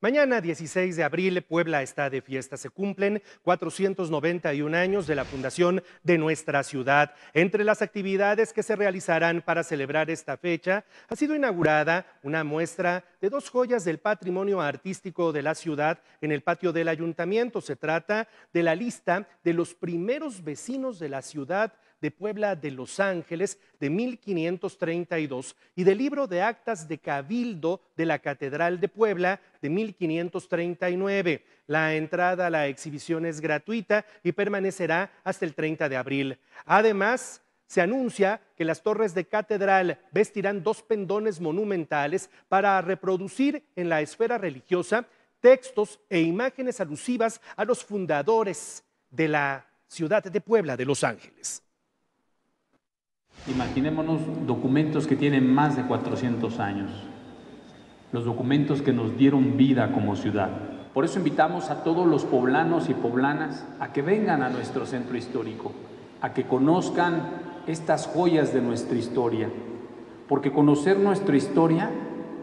Mañana 16 de abril, Puebla está de fiesta. Se cumplen 491 años de la fundación de nuestra ciudad. Entre las actividades que se realizarán para celebrar esta fecha, ha sido inaugurada una muestra de dos joyas del patrimonio artístico de la ciudad en el patio del ayuntamiento. Se trata de la lista de los primeros vecinos de la ciudad de Puebla de Los Ángeles de 1532 y del libro de actas de Cabildo de la Catedral de Puebla de 1539. La entrada a la exhibición es gratuita y permanecerá hasta el 30 de abril. Además, se anuncia que las torres de catedral vestirán dos pendones monumentales para reproducir en la esfera religiosa textos e imágenes alusivas a los fundadores de la ciudad de Puebla de Los Ángeles. Imaginémonos documentos que tienen más de 400 años, los documentos que nos dieron vida como ciudad. Por eso invitamos a todos los poblanos y poblanas a que vengan a nuestro centro histórico, a que conozcan estas joyas de nuestra historia, porque conocer nuestra historia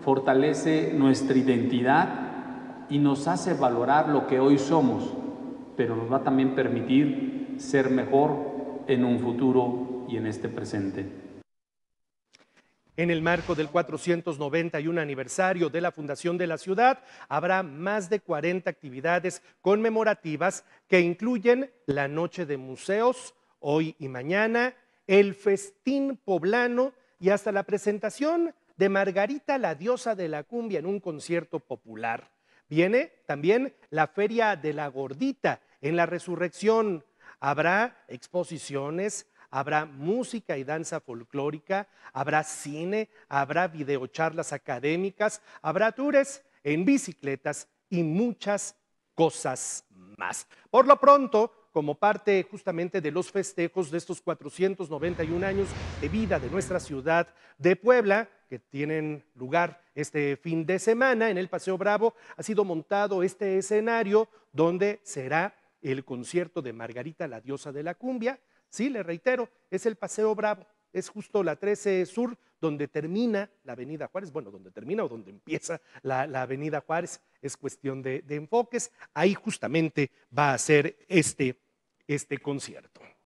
fortalece nuestra identidad y nos hace valorar lo que hoy somos, pero nos va también a permitir ser mejor en un futuro y en este presente. En el marco del 491 aniversario de la Fundación de la Ciudad, habrá más de 40 actividades conmemorativas que incluyen la Noche de Museos, hoy y mañana, el Festín Poblano y hasta la presentación de Margarita la Diosa de la Cumbia en un concierto popular. Viene también la Feria de la Gordita en la Resurrección. Habrá exposiciones, habrá música y danza folclórica, habrá cine, habrá videocharlas académicas, habrá tours en bicicletas y muchas cosas más. Por lo pronto, como parte justamente de los festejos de estos 491 años de vida de nuestra ciudad de Puebla, que tienen lugar este fin de semana en el Paseo Bravo, ha sido montado este escenario donde será el concierto de Margarita, la diosa de la cumbia, Sí, le reitero, es el Paseo Bravo, es justo la 13 Sur, donde termina la Avenida Juárez, bueno, donde termina o donde empieza la, Avenida Juárez, es cuestión de, enfoques, ahí justamente va a ser este, este concierto.